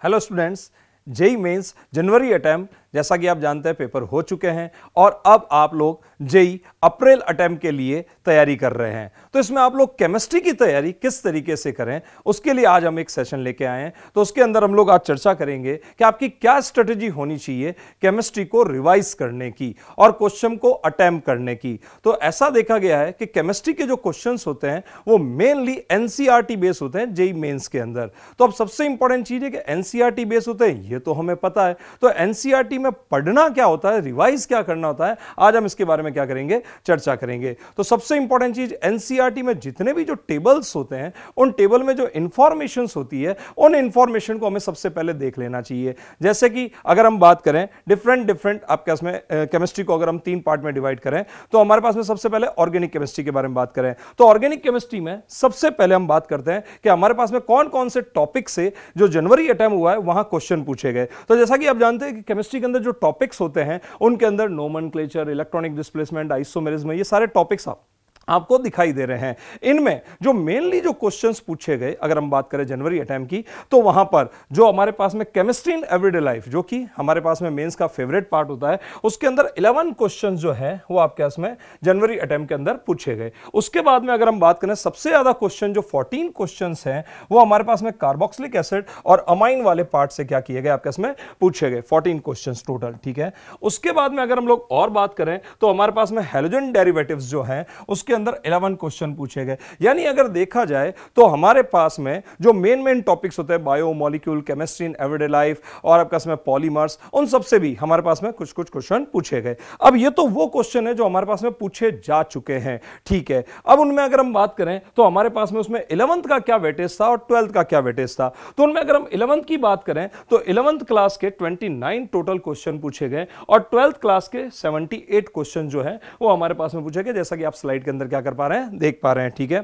Hello students, J means January attempt जैसा कि आप जानते हैं पेपर हो चुके हैं और अब आप लोग जेई अप्रैल अटैम्प के लिए तैयारी कर रहे हैं तो इसमें आप लोग केमिस्ट्री की तैयारी किस तरीके से करें उसके लिए आज हम एक सेशन लेके आए हैं तो उसके अंदर हम लोग आज चर्चा करेंगे कि आपकी क्या स्ट्रेटेजी होनी चाहिए केमिस्ट्री को रिवाइज करने की और क्वेश्चन को अटैम्प करने की तो ऐसा देखा गया है कि केमिस्ट्री के जो क्वेश्चन होते हैं वो मेनली एनसीआरटी बेस होते हैं जेई मेन्स के अंदर तो अब सबसे इंपॉर्टेंट चीज है कि एनसीआर बेस e होते हैं ये तो हमें पता है तो एनसीआर यूनिवर्सिटी में पढ़ना क्या होता है रिवाइज क्या करना होता है आज हम इसके बारे में क्या करेंगे चर्चा करेंगे तो सबसे इंपॉर्टेंट चीज एनसीआरटी e में जितने भी जो टेबल्स होते हैं उन टेबल में जो इंफॉर्मेशन होती है उन इंफॉर्मेशन को हमें सबसे पहले देख लेना चाहिए जैसे कि अगर हम बात करें डिफरेंट डिफरेंट आपके इसमें केमिस्ट्री को अगर हम तीन पार्ट में डिवाइड करें तो हमारे पास में सबसे पहले ऑर्गेनिक केमिस्ट्री के बारे में बात करें तो ऑर्गेनिक केमिस्ट्री में सबसे पहले हम बात करते हैं कि हमारे पास में कौन कौन से टॉपिक से जो जनवरी अटैम्प हुआ है वहां क्वेश्चन पूछे गए तो जैसा कि आप जानते हैं कि केमिस्ट्री के अंदर जो टॉपिक्स होते हैं उनके अंदर nomenclature electronic displacement isomerism ये सारे टॉपिक्स आप आपको दिखाई दे रहे हैं इनमें जो मेनली जो क्वेश्चंस पूछे गए अगर हम बात करें जनवरी अटैम्प की तो वहां पर जो हमारे पास में केमिस्ट्री इन एवरीडे लाइफ जो कि हमारे पास में मेंस का फेवरेट पार्ट होता है उसके अंदर 11 क्वेश्चन जो है वो आपके पास में जनवरी अटैम्प के अंदर पूछे गए उसके बाद में अगर हम बात करें सबसे ज्यादा क्वेश्चन जो फोर्टीन क्वेश्चन है वो हमारे पास में कार्बोक्सिलिक एसिड और अमाइन वाले पार्ट से क्या किए गए आपके इसमें पूछे गए फोर्टीन क्वेश्चन टोटल ठीक है उसके बाद में अगर हम लोग और बात करें तो हमारे पास में हेलोजन डेरिवेटिव जो है उसके अंदर 11 क्वेश्चन पूछे गए यानी अगर देखा जाए तो हमारे पास में जो मेन मेन टॉपिक्स होते हैं biomolecule chemistry in everyday life और आपका इसमें पॉलीमर्स उन सबसे भी हमारे पास में कुछ कुछ क्वेश्चन पूछे गए अब ये तो वो क्वेश्चन है जो हमारे पास में पूछे जा चुके हैं ठीक है अब उनमें अगर हम बात करें तो हमारे पास में उसमें इलेवंथ का क्या वेटेज था और ट्वेल्थ का क्या वेटेज था तो उनमें अगर हम इलेवंथ की बात करें तो इलेवंथ क्लास के ट्वेंटी नाइन टोटल क्वेश्चन पूछे गए और ट्वेल्थ क्लास के सेवेंटी एट क्वेश्चन जो है वो हमारे पास में पूछे गए जैसा कि आप स्लाइड के अंदर क्या कर पा रहे हैं देख पा रहे हैं ठीक है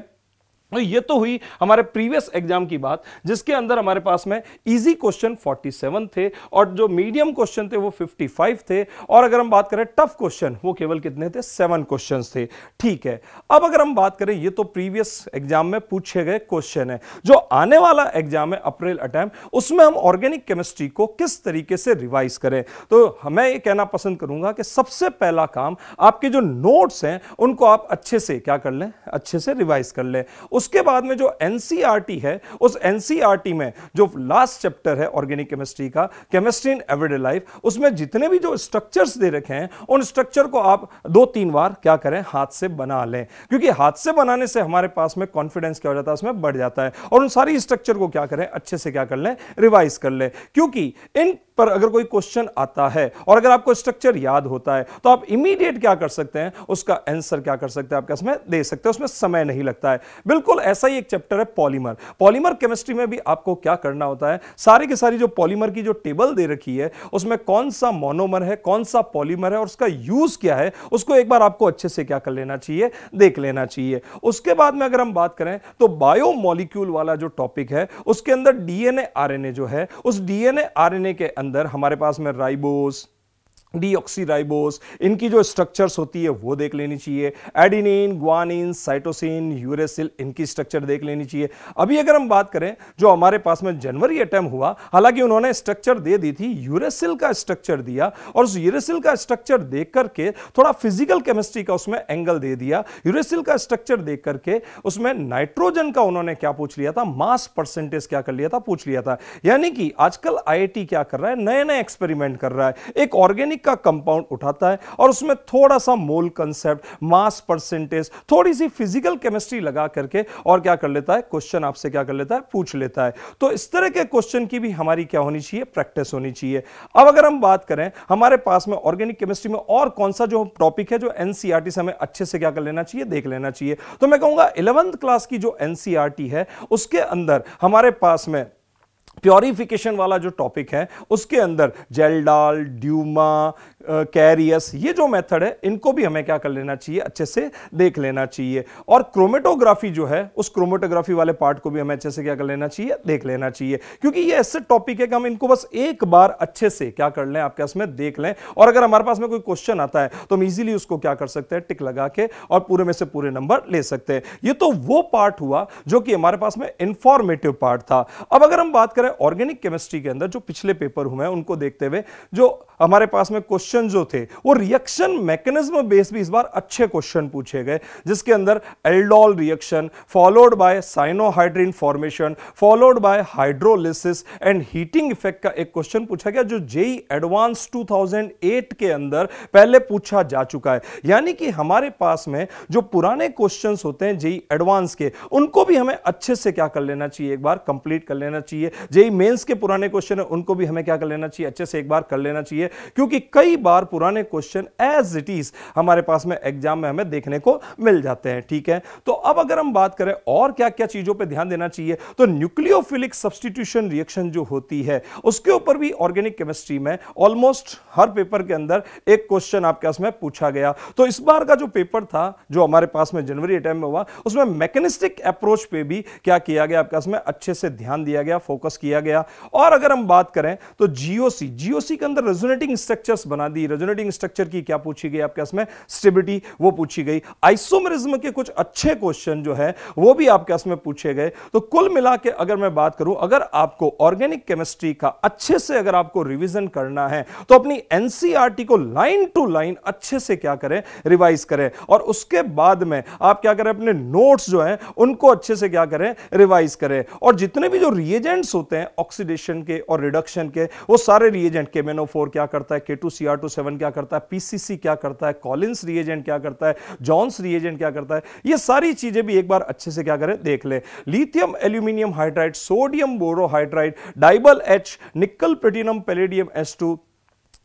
ये तो हुई हमारे प्रीवियस एग्जाम की बात जिसके अंदर हमारे पास में इजी क्वेश्चन 47 थे और जो मीडियम क्वेश्चन थे वो 55 थे और अगर हम बात करें टफ क्वेश्चन वो केवल कितने थे सेवन क्वेश्चन थे ठीक है अब अगर हम बात करें ये तो प्रीवियस एग्जाम में पूछे गए क्वेश्चन है जो आने वाला एग्जाम है अप्रैल अटैम्प उसमें हम ऑर्गेनिक केमिस्ट्री को किस तरीके से रिवाइज करें तो मैं ये कहना पसंद करूंगा कि सबसे पहला काम आपके जो नोट्स हैं उनको आप अच्छे से क्या कर लें अच्छे से रिवाइज कर लें उसके बाद में जो एनसीईआरटी e है उस एनसीईआरटी e में जो लास्ट चैप्टर है ऑर्गेनिक केमिस्ट्री का केमिस्ट्री इन एवरीडे लाइफ उसमें जितने भी जो स्ट्रक्चर्स दे रखे हैं उन स्ट्रक्चर को आप दो तीन बार क्या करें हाथ से बना लें क्योंकि हाथ से बनाने से हमारे पास में कॉन्फिडेंस क्या हो जाता है उसमें बढ़ जाता है और उन सारी स्ट्रक्चर को क्या करें अच्छे से क्या कर लें रिवाइज कर लें क्योंकि इन पर अगर कोई क्वेश्चन आता है और अगर आपको स्ट्रक्चर याद होता है तो आप इमीडिएट क्या कर सकते हैं उसका आंसर क्या कर सकते हैं आपके इसमें दे सकते हैं उसमें समय नहीं लगता है बिल्कुल बिल्कुल ऐसा ही एक चैप्टर है पॉलीमर पॉलीमर केमिस्ट्री में भी आपको क्या करना होता है सारी के सारी जो पॉलीमर की जो टेबल दे रखी है उसमें कौन सा मोनोमर है कौन सा पॉलीमर है और उसका यूज क्या है उसको एक बार आपको अच्छे से क्या कर लेना चाहिए देख लेना चाहिए उसके बाद में अगर हम बात करें तो बायोमोलिक्यूल वाला जो टॉपिक है उसके अंदर डीएनए आरएनए जो है उस डीएनए आरएनए के अंदर हमारे पास में राइबोस डीऑक्सीराइबोस इनकी जो स्ट्रक्चर्स होती है वो देख लेनी चाहिए एडिनिन ग्वानिन साइटोसिन यूरेसिल इनकी स्ट्रक्चर देख लेनी चाहिए अभी अगर हम बात करें जो हमारे पास में जनवरी अटैम्प हुआ हालांकि उन्होंने स्ट्रक्चर दे दी थी यूरेसिल का स्ट्रक्चर दिया और उस यूरेसिल का स्ट्रक्चर देख करके थोड़ा फिजिकल केमिस्ट्री का उसमें एंगल दे दिया यूरेसिल का स्ट्रक्चर देख करके उसमें नाइट्रोजन का उन्होंने क्या पूछ लिया था मास परसेंटेज क्या कर लिया था पूछ लिया था यानी कि आजकल आई क्या कर रहा है नए नए एक्सपेरिमेंट कर रहा है एक ऑर्गेनिक का कंपाउंड उठाता है और उसमें थोड़ा सा मोल कंसेप्ट मास परसेंटेज थोड़ी सी फिजिकल केमिस्ट्री लगा करके और क्या कर लेता है क्वेश्चन आपसे क्या कर लेता है पूछ लेता है तो इस तरह के क्वेश्चन की भी हमारी क्या होनी चाहिए प्रैक्टिस होनी चाहिए अब अगर हम बात करें हमारे पास में ऑर्गेनिक केमिस्ट्री में और कौन सा जो टॉपिक है जो एनसीआरटी e से हमें अच्छे से क्या कर लेना चाहिए देख लेना चाहिए तो मैं कहूंगा इलेवंथ क्लास की जो एनसीआरटी e है उसके अंदर हमारे पास में प्योरिफिकेशन वाला जो टॉपिक है उसके अंदर जेलडाल ड्यूमा कैरियस ये जो मेथड है इनको भी हमें क्या कर लेना चाहिए अच्छे से देख लेना चाहिए और क्रोमेटोग्राफी जो है उस क्रोमेटोग्राफी वाले पार्ट को भी हमें अच्छे से क्या कर लेना चाहिए देख लेना चाहिए क्योंकि ये ऐसे टॉपिक है कि हम इनको बस एक बार अच्छे से क्या कर लें आपके पास में देख लें और अगर हमारे पास में कोई क्वेश्चन आता है तो हम ईजिली उसको क्या कर सकते हैं टिक लगा के और पूरे में से पूरे नंबर ले सकते हैं ये तो वो पार्ट हुआ जो कि हमारे पास में इंफॉर्मेटिव पार्ट था अब अगर हम बात करें ऑर्गेनिक केमिस्ट्री के अंदर जो पिछले पेपर हुए हैं उनको देखते हुए जो हमारे पास में क्वेश्चन क्वेश्चन जो थे वो रिएक्शन मैकेनिज्म बेस भी इस बार अच्छे क्वेश्चन पूछे गए जिसके अंदर aldol reaction followed by cyanohydrin formation followed by hydrolysis and heating effect का एक क्वेश्चन पूछा गया जो जेई एडवांस 2008 के अंदर पहले पूछा जा चुका है यानी कि हमारे पास में जो पुराने क्वेश्चन होते हैं जेई एडवांस e के उनको भी हमें अच्छे से क्या कर लेना चाहिए एक बार कंप्लीट कर लेना चाहिए जेई मेंस e के पुराने क्वेश्चन है उनको भी हमें क्या कर लेना चाहिए अच्छे से एक बार कर लेना चाहिए क्योंकि कई बार पुराने क्वेश्चन एज इट इज हमारे पास में एग्जाम में हमें देखने को मिल जाते हैं ठीक है तो अब अगर हम बात करें और क्या क्या चीजों पर ध्यान देना चाहिए तो न्यूक्लियोफिलिक सब्सटीट्यूशन रिएक्शन जो होती है उसके ऊपर भी ऑर्गेनिक केमिस्ट्री में ऑलमोस्ट हर पेपर के अंदर एक क्वेश्चन आपके पास में पूछा गया तो इस बार का जो पेपर था जो हमारे पास में जनवरी अटैम्प में हुआ उसमें मैकेनिस्टिक अप्रोच पे भी क्या किया गया आपके पास में अच्छे से ध्यान दिया गया फोकस किया गया और अगर हम बात करें तो जीओसी जीओसी के अंदर रेजोनेटिंग स्ट्रक्चर्स बना दी रेजोनेटिंग स्ट्रक्चर की क्या पूछी गई आपके इसमें स्टेबिलिटी वो पूछी गई आइसोमरिज्म के कुछ अच्छे क्वेश्चन जो है वो भी आपके इसमें पूछे गए तो कुल मिला के अगर मैं बात करूं अगर आपको ऑर्गेनिक केमिस्ट्री का अच्छे से अगर आपको रिविजन करना है तो अपनी एनसीआरटी e को लाइन टू लाइन अच्छे से क्या करें रिवाइज करें और उसके बाद में आप क्या करें अपने नोट्स जो हैं उनको अच्छे से क्या करें रिवाइज करें और जितने भी जो रिएजेंट्स होते हैं ऑक्सीडेशन के और रिडक्शन के वो सारे रिएजेंट के मेनो क्या करता है K two C R two seven क्या करता है पीसीसी क्या करता है कॉलिन्स रिएजेंट क्या करता है जॉन्स रिएजेंट क्या करता है ये सारी चीजें भी एक बार अच्छे से क्या करें देख लें lithium aluminium hydride sodium borohydride DIBAL H nickel platinum palladium S two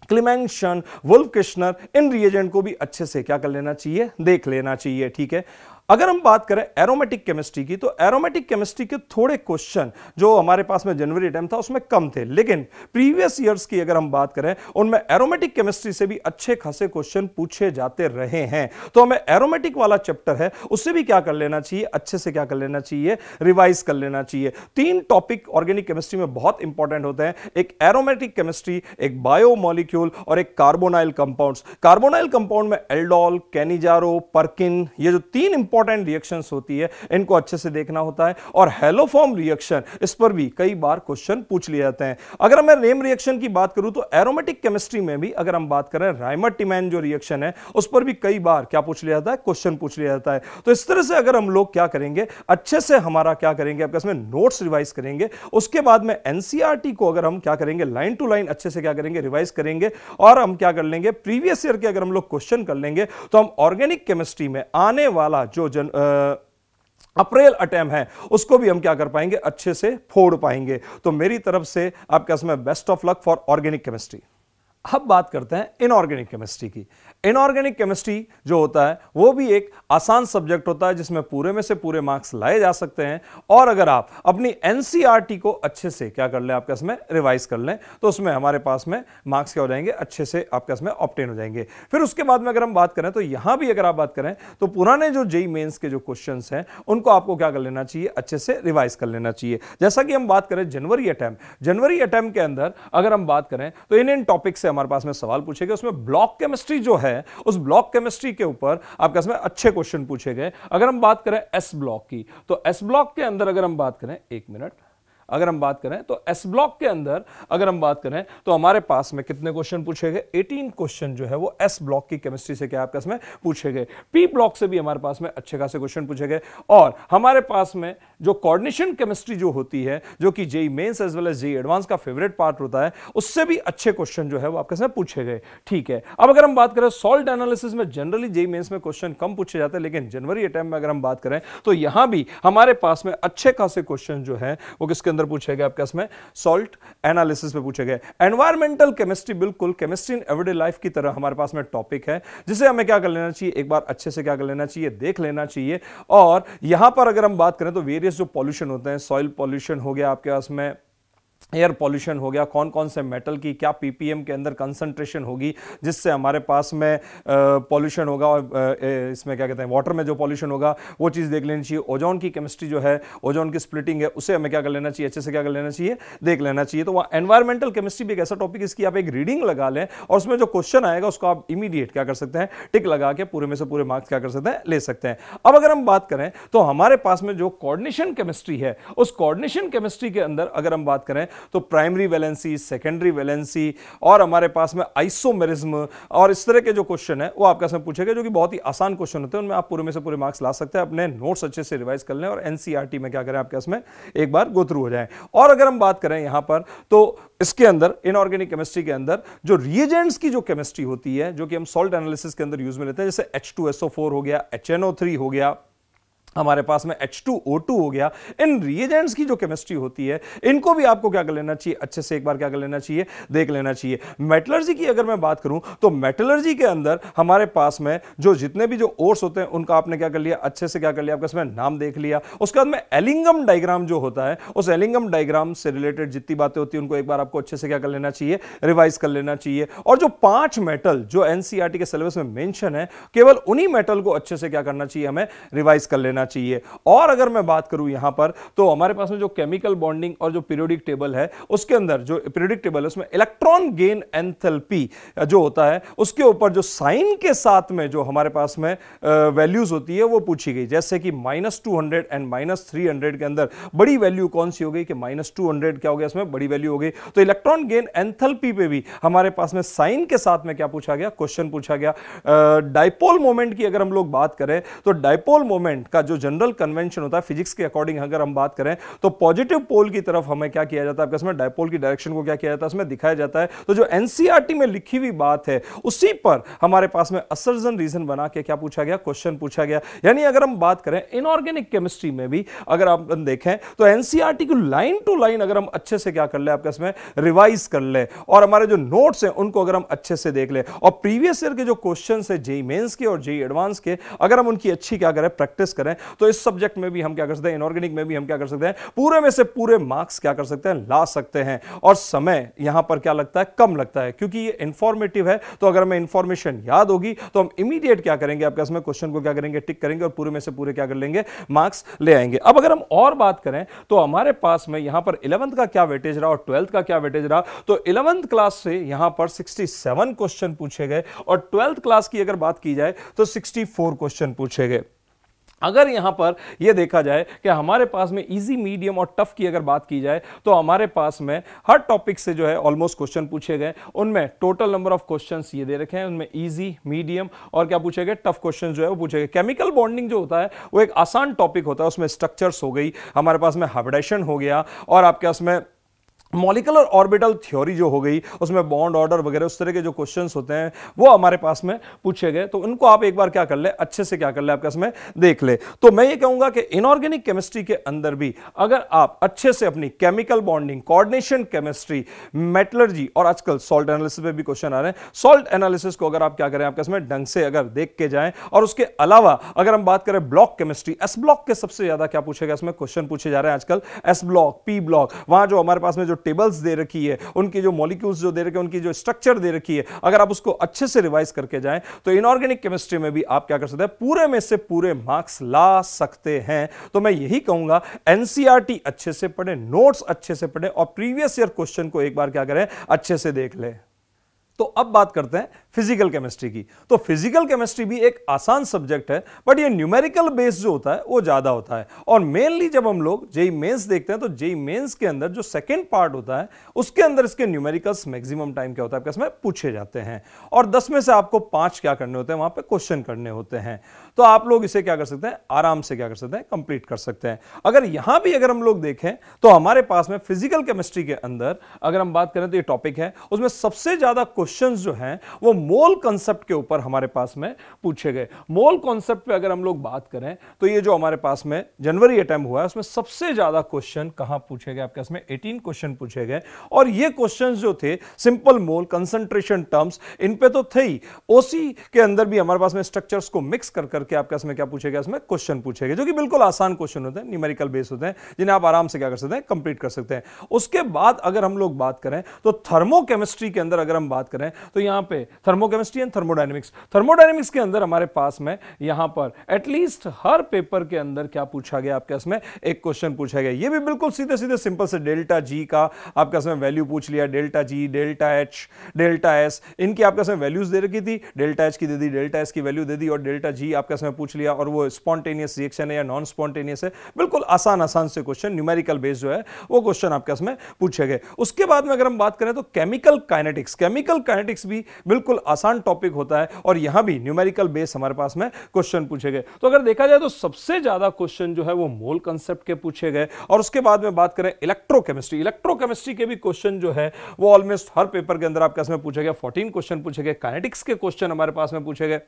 Clemmensen Wolff Kishner इन रिएजेंट को भी अच्छे से क्या कर लेना चाहिए देख लेना चाहिए ठीक है अगर हम बात करें एरोमेटिक केमिस्ट्री की तो एरोमेटिक केमिस्ट्री के थोड़े क्वेश्चन जो हमारे पास में जनवरी टाइम था उसमें कम थे लेकिन प्रीवियस ईयर्स की अगर हम बात करें उनमें एरोमेटिक केमिस्ट्री से भी अच्छे खासे क्वेश्चन पूछे जाते रहे हैं तो हमें एरोमेटिक वाला चैप्टर है उससे भी क्या कर लेना चाहिए अच्छे से क्या कर लेना चाहिए रिवाइज कर लेना चाहिए तीन टॉपिक ऑर्गेनिक केमिस्ट्री में बहुत इंपॉर्टेंट होते हैं एक एरोमेटिक केमिस्ट्री एक बायोमोलिक्यूल और एक कार्बोनाइल कंपाउंड कार्बोनाइल कंपाउंड में एल्डोल कैनिजारो परकिन ये जो तीन इंपॉर्टेंट इंपॉर्टेंट रिएक्शंस होती है इनको अच्छे से देखना होता है और हेलोफॉर्म रिएक्शन इस पर भी कई बार क्वेश्चन पूछ लिए जाते हैं अगर मैं नेम रिएक्शन की बात करूं तो एरोमेटिक केमिस्ट्री में भी अगर हम बात करें राइमर जो रिएक्शन है उस पर भी कई बार क्या पूछ लिया जाता है क्वेश्चन पूछ लिया जाता है तो इस तरह से अगर हम लोग क्या करेंगे अच्छे से हमारा क्या करेंगे आपका इसमें नोट्स रिवाइज करेंगे उसके बाद में एनसीआरटी e को अगर हम क्या करेंगे लाइन टू लाइन अच्छे से क्या करेंगे रिवाइज करेंगे और हम क्या कर लेंगे प्रीवियस ईयर के अगर हम लोग क्वेश्चन कर लेंगे तो हम ऑर्गेनिक केमिस्ट्री में आने वाला जो जन अप्रैल अटैम है उसको भी हम क्या कर पाएंगे अच्छे से फोड़ पाएंगे तो मेरी तरफ से आपके इसमें best of luck for organic chemistry अब बात करते हैं इनऑर्गेनिक केमिस्ट्री की इनऑर्गेनिक केमिस्ट्री जो होता है वो भी एक आसान सब्जेक्ट होता है जिसमें पूरे में से पूरे मार्क्स लाए जा सकते हैं और अगर आप अपनी एनसीईआरटी e को अच्छे से क्या कर लें आपके इसमें रिवाइज कर लें तो उसमें हमारे पास में मार्क्स क्या हो जाएंगे अच्छे से आपके इसमें ऑप्टेन हो जाएंगे फिर उसके बाद में अगर हम बात करें तो यहां भी अगर आप बात करें तो पुराने जो जेई मेन्स e e के जो क्वेश्चन हैं उनको आपको क्या कर लेना चाहिए अच्छे से रिवाइज कर लेना चाहिए जैसा कि हम बात करें जनवरी अटैम्प जनवरी अटैम्प के अंदर अगर हम बात करें तो इन इन टॉपिक से हमारे पास में सवाल पूछेगा उसमें ब्लॉक केमिस्ट्री जो है है उस ब्लॉक केमिस्ट्री के ऊपर आपके इसमें अच्छे क्वेश्चन पूछे गए अगर हम बात करें एस ब्लॉक की तो एस ब्लॉक के अंदर अगर हम बात करें एक मिनट अगर हम बात करें तो एस ब्लॉक के अंदर अगर हम बात करें तो हमारे पास में कितने क्वेश्चन पूछे गए 18 क्वेश्चन जो है वो एस ब्लॉक की केमिस्ट्री से क्या आपके इसमें पूछे गए पी ब्लॉक से भी हमारे पास में अच्छे खासे क्वेश्चन पूछे गए और हमारे पास में जो कोऑर्डिनेशन केमिस्ट्री जो होती है जो कि JEE mains as well as JEE advance का फेवरेट पार्ट होता है उससे भी अच्छे क्वेश्चन जो है वो आपके साथ पूछे गए ठीक है अब अगर हम बात करें सॉल्ट एनालिसिस में जनरली जेई मेन्स में क्वेश्चन कम पूछे जाते हैं लेकिन जनवरी अटैम में अगर हम बात करें तो यहां भी हमारे पास में अच्छे खासे क्वेश्चन जो है वो किसके अंदर पूछे गए आपके इसमें सॉल्ट एनालिसिस में पूछे गए एनवायरमेंटल केमिस्ट्री बिल्कुल केमिस्ट्री इन एवरीडे लाइफ की तरह हमारे पास में टॉपिक है जिसे हमें क्या कर लेना चाहिए एक बार अच्छे से क्या कर लेना चाहिए देख लेना चाहिए और यहां पर अगर हम बात करें तो वेरियस वेरियस जो पॉल्यूशन होते हैं सॉइल पॉल्यूशन हो गया आपके पास में एयर पॉल्यूशन हो गया कौन कौन से मेटल की क्या पीपीएम के अंदर कंसंट्रेशन होगी जिससे हमारे पास में पॉल्यूशन होगा और इसमें क्या कहते हैं वाटर में जो पॉल्यूशन होगा वो चीज़ देख लेनी चाहिए ओजोन की केमिस्ट्री जो है ओजोन की स्प्लिटिंग है उसे हमें क्या कर लेना चाहिए अच्छे से क्या कर लेना चाहिए देख लेना चाहिए तो वहाँ एनवायरमेंटल केमिस्ट्री भी एक ऐसा टॉपिक इसकी आप एक रीडिंग लगा लें और उसमें जो क्वेश्चन आएगा उसको आप इमीडिएट क्या कर सकते हैं टिक लगा के पूरे में से पूरे मार्क्स क्या कर सकते हैं ले सकते हैं अब अगर हम बात करें तो हमारे पास में जो कॉर्डिनेशन केमिस्ट्री है उस कॉर्डिनेशन केमिस्ट्री के अंदर अगर हम बात करें तो प्राइमरी वैलेंसी सेकेंडरी वैलेंसी और हमारे पास में आइसोमेरिज्म और इस तरह के जो क्वेश्चन है वो आपके समय पूछे गए जो कि बहुत ही आसान क्वेश्चन होते हैं उनमें आप पूरे में से पूरे मार्क्स ला सकते हैं अपने नोट्स अच्छे से रिवाइज कर लें और एनसीईआरटी e में क्या करें आपके इसमें एक बार गो थ्रू हो जाए और अगर हम बात करें यहां पर तो इसके अंदर इनऑर्गेनिक केमिस्ट्री के अंदर जो रिएजेंट्स की जो केमिस्ट्री होती है जो कि हम सॉल्ट एनालिसिस के अंदर यूज में लेते हैं जैसे एच हो गया एच हो गया हमारे पास में H2O2 हो गया इन रिएजेंट्स की जो केमिस्ट्री होती है इनको भी आपको क्या कर लेना चाहिए अच्छे से एक बार क्या कर लेना चाहिए देख लेना चाहिए मेटलर्जी की अगर मैं बात करूं तो मेटलर्जी के अंदर हमारे पास में जो जितने भी जो ओर्स होते हैं उनका आपने क्या कर लिया अच्छे से क्या कर लिया आपका इसमें नाम देख लिया उसके बाद में एलिंगम डाइग्राम जो होता है उस एलिंगम डाइग्राम से रिलेटेड जितनी बातें होती है उनको एक बार आपको अच्छे से क्या कर लेना चाहिए रिवाइज कर लेना चाहिए और जो पांच मेटल जो एनसीआरटी e के सिलेबस में मैंशन है केवल उन्हीं मेटल को अच्छे से क्या करना चाहिए हमें रिवाइज कर लेना लेना चाहिए और अगर मैं बात करूं यहां पर तो हमारे पास में जो केमिकल बॉन्डिंग और जो पीरियोडिक टेबल है उसके अंदर जो पीरियोडिक टेबल है उसमें इलेक्ट्रॉन गेन एंथेल्पी जो होता है उसके ऊपर जो साइन के साथ में जो हमारे पास में वैल्यूज होती है वो पूछी गई जैसे कि minus two and minus three के अंदर बड़ी वैल्यू कौन सी हो गई कि माइनस टू क्या हो गया इसमें बड़ी वैल्यू हो गई तो इलेक्ट्रॉन गेन एंथल्पी पे भी हमारे पास में साइन के साथ में क्या पूछा गया क्वेश्चन पूछा गया डायपोल मोमेंट की अगर हम लोग बात करें तो डायपोल मोमेंट का जो जनरल कन्वेंशन होता है फिजिक्स के अकॉर्डिंग अगर हम बात करें तो पॉजिटिव पोल की तरफ हमें क्या किया जाता है इसमें डायपोल की डायरेक्शन को क्या किया जाता है इसमें दिखाया जाता है तो जो एनसीआरटी e में लिखी हुई बात है उसी पर हमारे पास में असर्जन रीजन बना के क्या पूछा गया क्वेश्चन पूछा गया यानी अगर हम बात करें इनऑर्गेनिक केमिस्ट्री में भी अगर आप देखें तो एनसीआरटी को लाइन टू लाइन अगर हम अच्छे से क्या कर ले आपका इसमें रिवाइज कर ले और हमारे जो नोट्स हैं उनको अगर हम अच्छे से देख ले और प्रीवियस ईयर के जो क्वेश्चन है जेई मेन्स के और जेई एडवांस के अगर हम उनकी अच्छी क्या करें प्रैक्टिस करें तो इस सब्जेक्ट में भी हम क्या कर सकते हैं इनऑर्गेनिक में भी हम क्या कर सकते हैं पूरे में से पूरे मार्क्स क्या कर सकते हैं ला सकते हैं और समय यहां पर क्या लगता है कम लगता है क्योंकि ये इंफॉर्मेटिव है तो अगर हमें इंफॉर्मेशन याद होगी तो हम इमीडिएट क्या करेंगे आपके इसमें क्वेश्चन को क्या करेंगे टिक करेंगे और पूरे में से पूरे क्या कर लेंगे मार्क्स ले आएंगे अब अगर हम और बात करें तो हमारे पास में यहां पर इलेवंथ का क्या वेटेज रहा और ट्वेल्थ का क्या वेटेज रहा तो इलेवंथ क्लास से यहां पर सिक्सटी क्वेश्चन पूछे गए और ट्वेल्थ क्लास की अगर बात की जाए तो सिक्सटी क्वेश्चन पूछे गए अगर यहां पर यह देखा जाए कि हमारे पास में इजी मीडियम और टफ की अगर बात की जाए तो हमारे पास में हर टॉपिक से जो है ऑलमोस्ट क्वेश्चन पूछे गए उनमें टोटल नंबर ऑफ क्वेश्चन ये दे रखे हैं उनमें इजी मीडियम और क्या पूछे गए टफ क्वेश्चन जो है वो पूछे गए केमिकल बॉन्डिंग जो होता है वो एक आसान टॉपिक होता है उसमें स्ट्रक्चर्स हो गई हमारे पास में हाइब्रिडेशन हो गया और आपके पास में मॉलिकुलर ऑर्बिटल थ्योरी जो हो गई उसमें बॉन्ड ऑर्डर वगैरह उस तरह के जो क्वेश्चंस होते हैं वो हमारे पास में पूछे गए तो उनको आप एक बार क्या कर ले अच्छे से क्या कर ले आपका इसमें देख ले तो मैं ये कहूंगा कि इनऑर्गेनिक केमिस्ट्री के अंदर भी अगर आप अच्छे से अपनी chemical bonding coordination chemistry metallurgy और आजकल सॉल्ट एनालिसिस में भी क्वेश्चन आ रहे हैं सॉल्ट एनालिसिस को अगर आप क्या करें आपके इसमें ढंग से अगर देख के जाएं और उसके अलावा अगर हम बात करें ब्लॉक केमिस्ट्री एस ब्लॉक के सबसे ज्यादा क्या पूछेगा इसमें क्वेश्चन पूछे जा रहे हैं आजकल एस ब्लॉक पी ब्लॉक वहां जो हमारे पास में जो टेबल्स दे रखी है उनकी जो मॉलिक्यूल्स जो दे रखे हैं उनकी जो स्ट्रक्चर दे रखी है अगर आप उसको अच्छे से रिवाइज करके जाएं तो इनऑर्गेनिक केमिस्ट्री में भी आप क्या कर सकते हैं पूरे में से पूरे मार्क्स ला सकते हैं तो मैं यही कहूंगा एनसीआर e अच्छे से पढ़े नोट्स अच्छे से पढ़े और प्रीवियस ईयर क्वेश्चन को एक बार क्या करें अच्छे से देख लें तो अब बात करते हैं फिजिकल केमिस्ट्री की तो फिजिकल केमिस्ट्री भी एक आसान सब्जेक्ट है बट ये न्यूमेरिकल बेस जो होता है वो ज़्यादा होता है और मेनली जब हम लोग जेई मेन्स देखते हैं तो जेई मेंस के अंदर जो सेकेंड पार्ट होता है उसके अंदर इसके न्यूमेरिकल्स मैक्सिमम टाइम क्या होता है इसमें पूछे जाते हैं और दस में से आपको पाँच क्या करने होते हैं वहाँ पर क्वेश्चन करने होते हैं तो आप लोग इसे क्या कर सकते हैं आराम से क्या कर सकते हैं कंप्लीट कर सकते हैं अगर यहां भी अगर हम लोग देखें तो हमारे पास में फिजिकल केमिस्ट्री के अंदर अगर हम बात करें तो ये टॉपिक है उसमें सबसे ज्यादा क्वेश्चन जो हैं वो मोल कॉन्सेप्ट के ऊपर हमारे पास में पूछे गए मोल कॉन्सेप्ट पे अगर हम लोग बात करें तो ये जो हमारे पास में जनवरी अटैम्प हुआ है उसमें सबसे ज्यादा क्वेश्चन कहां पूछे गए आपके इसमें एटीन क्वेश्चन पूछे गए और ये क्वेश्चन जो थे सिंपल मोल कंसंट्रेशन टर्म्स इन पे तो थे ही ओसी के अंदर भी हमारे पास में स्ट्रक्चर्स को मिक्स कर करके आपके इसमें क्या पूछे गए इसमें क्वेश्चन पूछे गए जो कि बिल्कुल आसान क्वेश्चन होते हैं न्यूमेरिकल बेस होते हैं जिन्हें आप आराम से क्या कर सकते हैं कंप्लीट कर सकते हैं उसके बाद अगर हम लोग बात करें तो थर्मोकेमिस्ट्री के अंदर अगर हम बात करें तो यहां पे थर्मोकेमिस्ट्री एंड थर्मोडाइनमिक्स थर्मोडाइनमिक्स के अंदर हमारे पास में यहां पर एटलीस्ट हर पेपर के अंदर क्या पूछा गया आपके इसमें एक क्वेश्चन पूछा गया ये भी बिल्कुल सीधे सीधे सिंपल से डेल्टा जी का आपके इसमें वैल्यू पूछ लिया delta G delta H delta S इनकी आपके इसमें वैल्यूज दे रखी थी डेल्टा एच की दे दी डेल्टा एस की वैल्यू दे दी और डेल्टा जी आपके इसमें पूछ लिया और वो स्पॉन्टेनियस रिएक्शन है या नॉन स्पॉन्टेनियस है बिल्कुल आसान आसान से क्वेश्चन न्यूमेरिकल बेस्ड जो है वो क्वेश्चन आपके इसमें पूछे गए उसके बाद में अगर हम बात करें तो केमिकल काइनेटिक्स केमिकल काइनेटिक्स भी बिल्कुल आसान टॉपिक होता है और यहां भी न्यूमेरिकल बेस हमारे पास में क्वेश्चन पूछे गए तो अगर देखा जाए तो सबसे ज़्यादा क्वेश्चन जो है वो मोल कंसेप्ट के पूछे गए और उसके बाद में बात करें इलेक्ट्रोकेमिस्ट्री इलेक्ट्रोकेमिस्ट्री के भी क्वेश्चन जो है वो ऑलमोस्ट हर पेपर के अंदर आपके पास में पूछे गए फोर्टीन क्वेश्चन पूछे गए काइनेटिक्स के क्वेश्चन हमारे पास में पूछे गए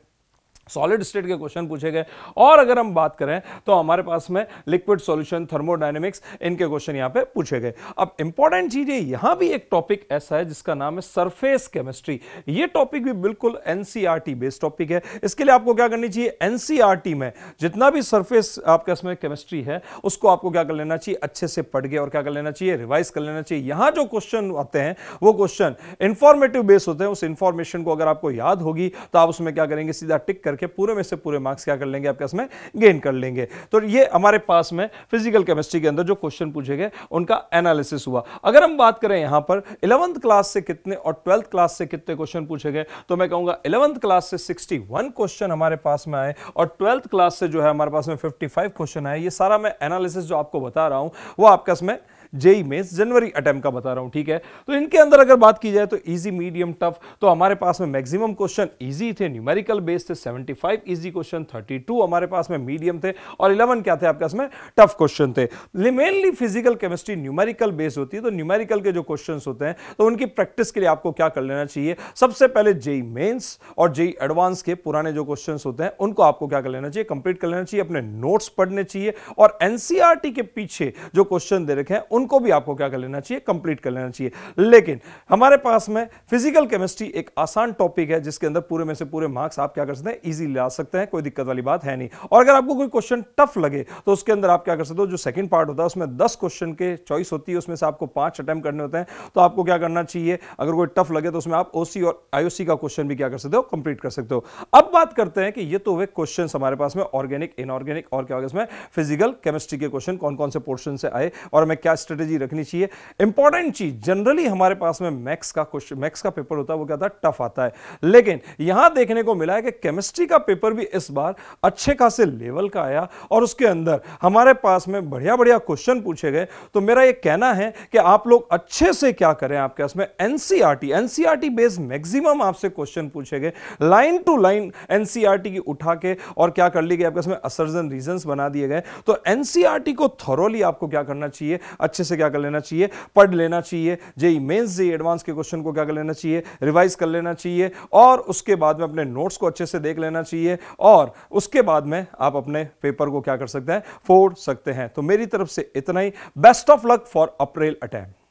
सॉलिड स्टेट के क्वेश्चन पूछे गए और अगर हम बात करें तो हमारे पास में लिक्विड सॉल्यूशन थर्मोडाइनेमिक्स इनके क्वेश्चन यहां पे पूछे गए अब इंपॉर्टेंट चीज है यहां भी एक टॉपिक ऐसा है जिसका नाम है सरफेस केमिस्ट्री ये टॉपिक भी बिल्कुल एनसीआरटी बेस्ड टॉपिक है इसके लिए आपको क्या करनी चाहिए एनसीआरटी e में जितना भी सरफेस आपके इसमें केमिस्ट्री है उसको आपको क्या कर लेना चाहिए अच्छे से पढ़ के और क्या कर लेना चाहिए रिवाइज कर लेना चाहिए यहां जो क्वेश्चन आते हैं वो क्वेश्चन इंफॉर्मेटिव बेस होते हैं उस इंफॉर्मेशन को अगर आपको याद होगी तो आप उसमें क्या करेंगे सीधा टिक कर करके पूरे में से पूरे मार्क्स क्या कर लेंगे आपके इसमें गेन कर लेंगे तो ये हमारे पास में फिजिकल केमिस्ट्री के अंदर जो क्वेश्चन पूछे गए उनका एनालिसिस हुआ अगर हम बात करें यहां पर इलेवंथ क्लास से कितने और ट्वेल्थ क्लास से कितने क्वेश्चन पूछे गए तो मैं कहूंगा इलेवंथ क्लास से सिक्सटी क्वेश्चन हमारे पास में आए और ट्वेल्थ क्लास से जो है हमारे पास में फिफ्टी क्वेश्चन आए ये सारा मैं एनालिसिस जो आपको बता रहा हूँ वो आपका इसमें जेई मेन्स जनवरी अटैम्प का बता रहा हूं ठीक है तो इनके अंदर अगर बात की जाए तो ईजी मीडियम टफ तो हमारे पास में मैक्सिमम क्वेश्चन ईजी थे न्यूमेरिकल बेस्ड थे 75 ईजी क्वेश्चन 32 हमारे पास में मीडियम थे और 11 क्या थे आपके पास में टफ क्वेश्चन थे mainly physical chemistry numerical based होती है तो न्यूमेरिकल के जो क्वेश्चन होते हैं तो उनकी प्रैक्टिस के लिए आपको क्या कर लेना चाहिए सबसे पहले जेई मेन्स और जेई एडवांस के पुराने जो क्वेश्चन होते हैं उनको आपको क्या कर लेना चाहिए कंप्लीट कर लेना चाहिए अपने नोट्स पढ़ने चाहिए और एनसीआरटी e के पीछे जो क्वेश्चन दे रखे हैं उनको भी आपको क्या कर लेना चाहिए कंप्लीट कर लेना चाहिए लेकिन हमारे पास में फिजिकल केमिस्ट्री एक आसान टॉपिक है जिसके अंदर पूरे में से पूरे मार्क्स आप क्या कर सकते हैं ईजिली ला सकते हैं कोई दिक्कत वाली बात है नहीं और अगर आपको कोई क्वेश्चन टफ लगे तो उसके अंदर आप क्या कर सकते हो जो सेकंड पार्ट होता है उसमें दस क्वेश्चन के चॉइस होती है उसमें से आपको पांच अटैम्प्ट करने होते हैं तो आपको क्या करना चाहिए अगर कोई टफ लगे तो उसमें आप ओसी और आईओसी का क्वेश्चन भी क्या कर सकते हो कंप्लीट कर सकते हो अब बात करते हैं कि ये तो वे क्वेश्चन हमारे पास में ऑर्गेनिक इनऑर्गेनिक और क्या होगा इसमें फिजिकल केमिस्ट्री के क्वेश्चन कौन कौन से पोर्शन से आए और हमें क्या स्ट्रेटेजी रखनी चाहिए इंपॉर्टेंट चीज जनरली हमारे पास में मैक्स का क्वेश्चन मैक्स का पेपर होता है वो क्या था टफ आता है लेकिन यहां देखने को मिला है कि केमिस्ट्री का पेपर भी इस बार अच्छे खासे लेवल का आया और उसके अंदर हमारे पास में बढ़िया बढ़िया क्वेश्चन पूछे गए तो मेरा ये कहना है कि आप लोग अच्छे से क्या करें आपके पास में एनसीआरटी एनसीआरटी बेस्ड मैक्सिमम आपसे क्वेश्चन पूछे गए लाइन टू लाइन एनसीआरटी की उठा के और क्या कर ली गई आपके इसमें असर्जन रीजन बना दिए गए तो एनसीआरटी e को थोरोली आपको क्या करना चाहिए अच्छे अच्छे से क्या कर लेना चाहिए पढ़ लेना चाहिए जेई मेन्स जे एडवांस के क्वेश्चन को क्या कर लेना चाहिए रिवाइज कर लेना चाहिए और उसके बाद में अपने नोट्स को अच्छे से देख लेना चाहिए और उसके बाद में आप अपने पेपर को क्या कर सकते हैं फोड़ सकते हैं तो मेरी तरफ से इतना ही best of luck for April attempt